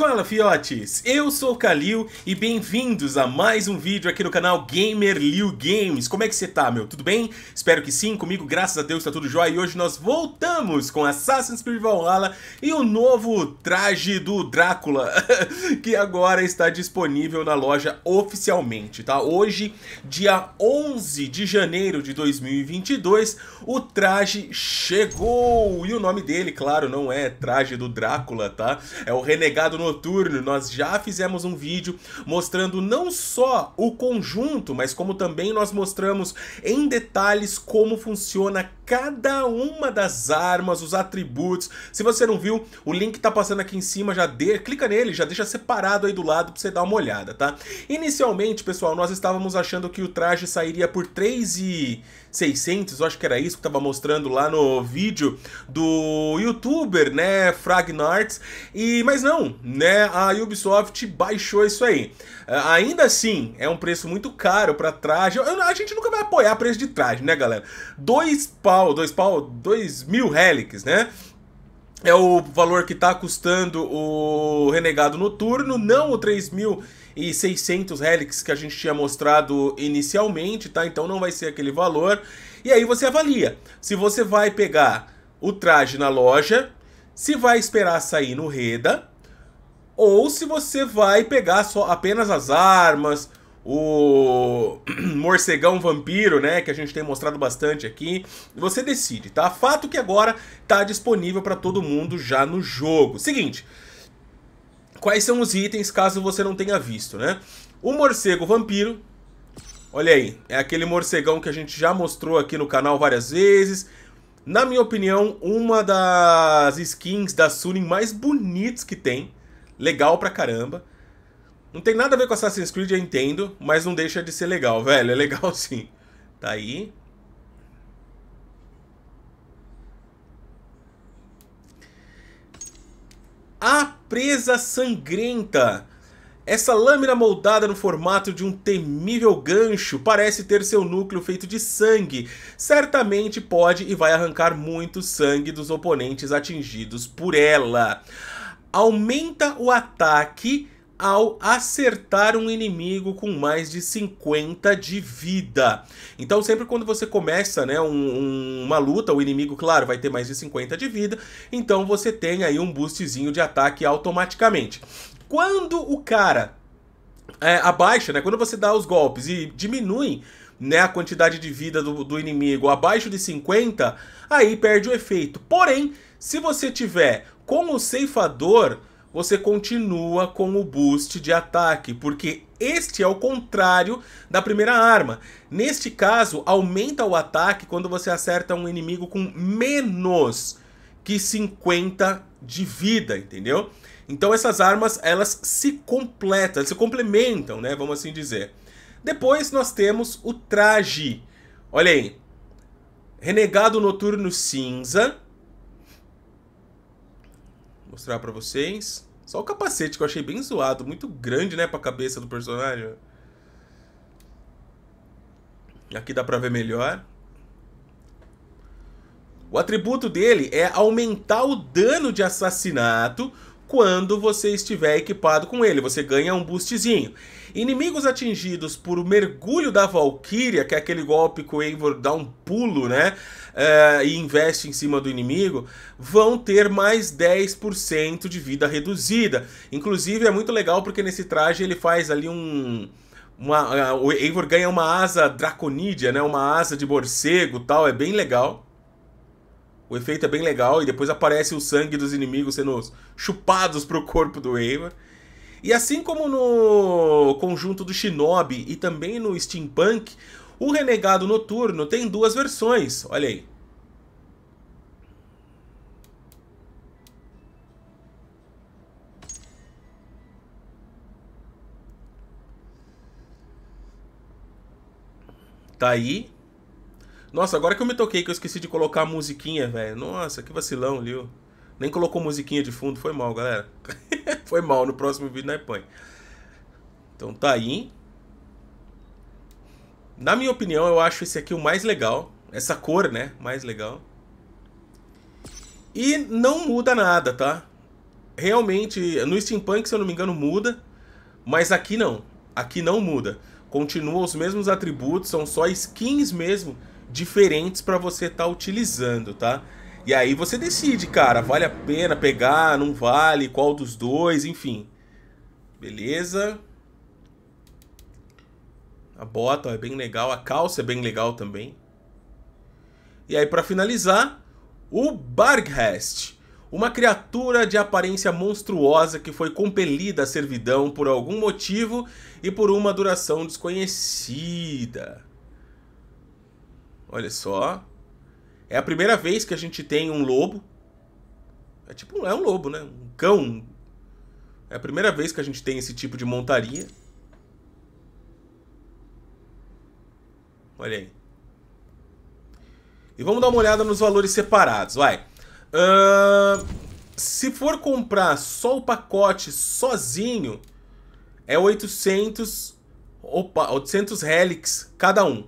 Fala fiotes, eu sou o Kalil e bem-vindos a mais um vídeo aqui no canal Gamer Liu Games. Como é que você tá, meu? Tudo bem? Espero que sim, comigo graças a Deus tá tudo jóia e hoje nós voltamos com Assassin's Creed Valhalla e o novo traje do Drácula, que agora está disponível na loja oficialmente, tá? Hoje, dia 11 de janeiro de 2022, o traje chegou! E o nome dele, claro, não é traje do Drácula, tá? É o Renegado no noturno, nós já fizemos um vídeo mostrando não só o conjunto, mas como também nós mostramos em detalhes como funciona cada uma das armas, os atributos. Se você não viu, o link tá passando aqui em cima, já de, clica nele, já deixa separado aí do lado pra você dar uma olhada, tá? Inicialmente, pessoal, nós estávamos achando que o traje sairia por 3,600, eu acho que era isso que estava mostrando lá no vídeo do youtuber, né, Fragnarts, e, mas não, né, a Ubisoft baixou isso aí. É, ainda assim, é um preço muito caro para traje. a gente nunca vai apoiar preço de traje, né, galera? Dois pau, dois pau, dois mil relics, né? É o valor que está custando o Renegado Noturno, não o 3.600 relics que a gente tinha mostrado inicialmente, tá? Então não vai ser aquele valor. E aí você avalia se você vai pegar o traje na loja, se vai esperar sair no Reda, ou se você vai pegar só apenas as armas, o morcegão vampiro, né, que a gente tem mostrado bastante aqui. Você decide, tá? Fato que agora tá disponível para todo mundo já no jogo. Seguinte, quais são os itens caso você não tenha visto, né? O morcego vampiro, olha aí, é aquele morcegão que a gente já mostrou aqui no canal várias vezes. Na minha opinião, uma das skins da Suning mais bonitas que tem legal pra caramba. Não tem nada a ver com Assassin's Creed, eu entendo, mas não deixa de ser legal, velho. É legal sim. Tá aí. A Presa Sangrenta. Essa lâmina moldada no formato de um temível gancho parece ter seu núcleo feito de sangue. Certamente pode e vai arrancar muito sangue dos oponentes atingidos por ela aumenta o ataque ao acertar um inimigo com mais de 50 de vida. Então, sempre quando você começa né, um, um, uma luta, o inimigo, claro, vai ter mais de 50 de vida, então você tem aí um boostzinho de ataque automaticamente. Quando o cara é, abaixa, né, quando você dá os golpes e diminui né, a quantidade de vida do, do inimigo abaixo de 50, aí perde o efeito. Porém, se você tiver com o ceifador, você continua com o boost de ataque, porque este é o contrário da primeira arma. Neste caso, aumenta o ataque quando você acerta um inimigo com menos que 50 de vida, entendeu? Então essas armas, elas se completam, se complementam, né, vamos assim dizer. Depois nós temos o traje. Olha aí. Renegado Noturno Cinza, mostrar pra vocês. Só o capacete que eu achei bem zoado, muito grande, né, pra cabeça do personagem. Aqui dá pra ver melhor. O atributo dele é aumentar o dano de assassinato quando você estiver equipado com ele. Você ganha um boostzinho. Inimigos atingidos por o mergulho da Valkyria, que é aquele golpe que o Eivor dá um pulo, né? Uh, e investe em cima do inimigo, vão ter mais 10% de vida reduzida. Inclusive é muito legal porque nesse traje ele faz ali um. Uma, uh, o Eivor ganha uma asa draconídea, né? Uma asa de morcego tal, é bem legal. O efeito é bem legal e depois aparece o sangue dos inimigos sendo chupados para o corpo do Eivor. E assim como no conjunto do Shinobi e também no Steampunk, o Renegado Noturno tem duas versões. Olha aí. Tá aí nossa, agora que eu me toquei que eu esqueci de colocar a musiquinha, velho. Nossa, que vacilão, Liu. Nem colocou musiquinha de fundo, foi mal, galera. foi mal, no próximo vídeo não é põe. Então tá aí, Na minha opinião, eu acho esse aqui o mais legal. Essa cor, né? Mais legal. E não muda nada, tá? Realmente, no Steampunk, se eu não me engano, muda. Mas aqui não. Aqui não muda. Continua os mesmos atributos, são só skins mesmo diferentes para você estar tá utilizando, tá? E aí você decide, cara, vale a pena pegar, não vale, qual dos dois, enfim. Beleza? A bota ó, é bem legal, a calça é bem legal também. E aí para finalizar, o Barghest, uma criatura de aparência monstruosa que foi compelida à servidão por algum motivo e por uma duração desconhecida. Olha só. É a primeira vez que a gente tem um lobo. É tipo, é um lobo, né? Um cão. É a primeira vez que a gente tem esse tipo de montaria. Olha aí. E vamos dar uma olhada nos valores separados, vai. Uh, se for comprar só o pacote sozinho, é 800, opa, 800 relics cada um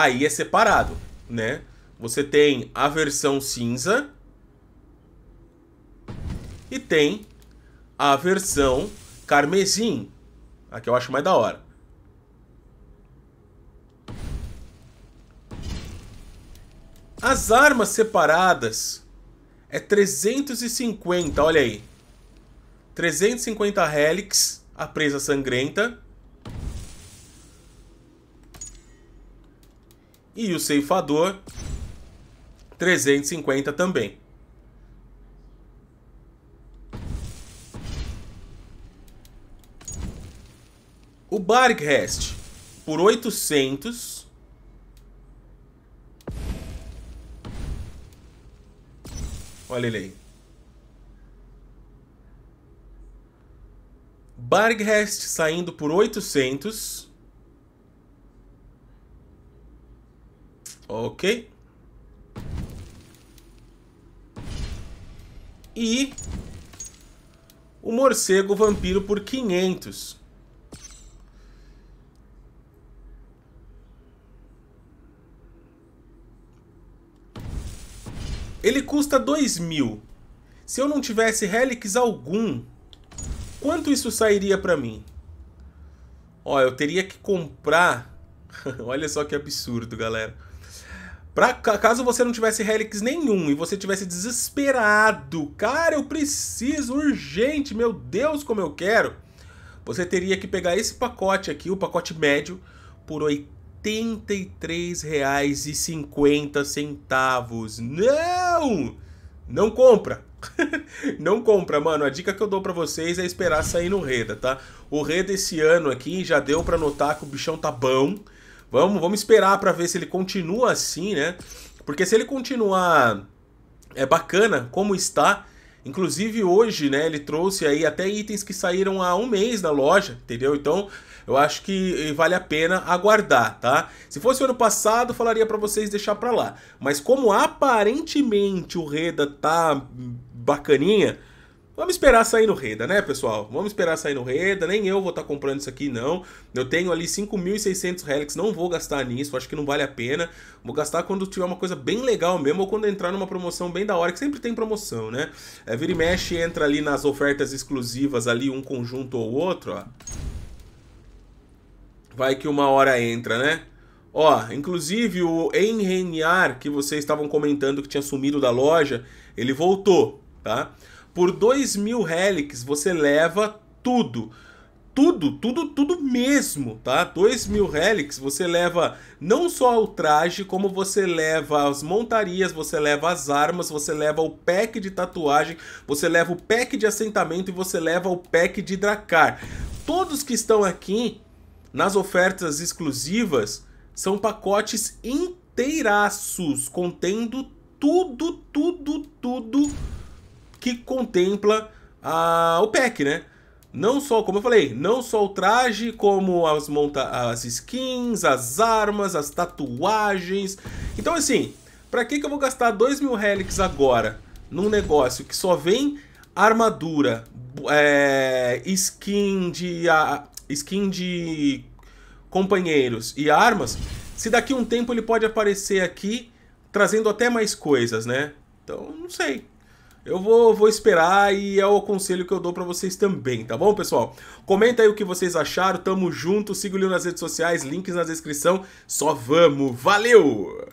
aí é separado, né? Você tem a versão cinza e tem a versão carmesim, a que eu acho mais da hora. As armas separadas é 350, olha aí. 350 relics, a presa sangrenta. E o ceifador, 350 também. O Barghest, por 800... Olha ele aí. Barghest saindo por 800. Ok. E o morcego vampiro por 500. Ele custa 2000. mil. Se eu não tivesse relics algum, quanto isso sairia para mim? Ó, eu teria que comprar... Olha só que absurdo, galera. Pra, caso você não tivesse Helix nenhum e você tivesse desesperado, cara, eu preciso urgente, meu Deus, como eu quero, você teria que pegar esse pacote aqui, o pacote médio, por R$ 83,50. Não! Não compra! não compra, mano. A dica que eu dou para vocês é esperar sair no Reda, tá? O Reda esse ano aqui já deu para notar que o bichão tá bom. Vamos, vamos esperar para ver se ele continua assim, né? Porque se ele continuar é bacana como está, inclusive hoje, né, ele trouxe aí até itens que saíram há um mês na loja, entendeu? Então, eu acho que eh, vale a pena aguardar, tá? Se fosse o ano passado, falaria para vocês deixar para lá. Mas como aparentemente o Reda tá bacaninha, Vamos esperar sair no Reda, né, pessoal? Vamos esperar sair no Reda. Nem eu vou estar tá comprando isso aqui, não. Eu tenho ali 5.600 Relics. Não vou gastar nisso. Acho que não vale a pena. Vou gastar quando tiver uma coisa bem legal mesmo. Ou quando entrar numa promoção bem da hora. Que sempre tem promoção, né? É, vira e mexe entra ali nas ofertas exclusivas ali. Um conjunto ou outro, ó. Vai que uma hora entra, né? Ó, inclusive o Enreniar, que vocês estavam comentando que tinha sumido da loja, ele voltou, tá? Tá? Por 2 mil relics você leva tudo. Tudo, tudo, tudo mesmo, tá? 2 mil relics você leva não só o traje, como você leva as montarias, você leva as armas, você leva o pack de tatuagem, você leva o pack de assentamento e você leva o pack de Dracar. Todos que estão aqui nas ofertas exclusivas são pacotes inteiraços, contendo tudo, tudo, tudo que contempla a, o pack, né? Não só, como eu falei, não só o traje, como as, monta as skins, as armas, as tatuagens. Então, assim, pra que, que eu vou gastar 2 mil relics agora num negócio que só vem armadura, é, skin de a, skin de companheiros e armas, se daqui um tempo ele pode aparecer aqui trazendo até mais coisas, né? Então, não sei. Eu vou, vou esperar e é o conselho que eu dou para vocês também, tá bom, pessoal? Comenta aí o que vocês acharam, tamo junto, siga o Lil nas redes sociais, links na descrição. Só vamos, valeu!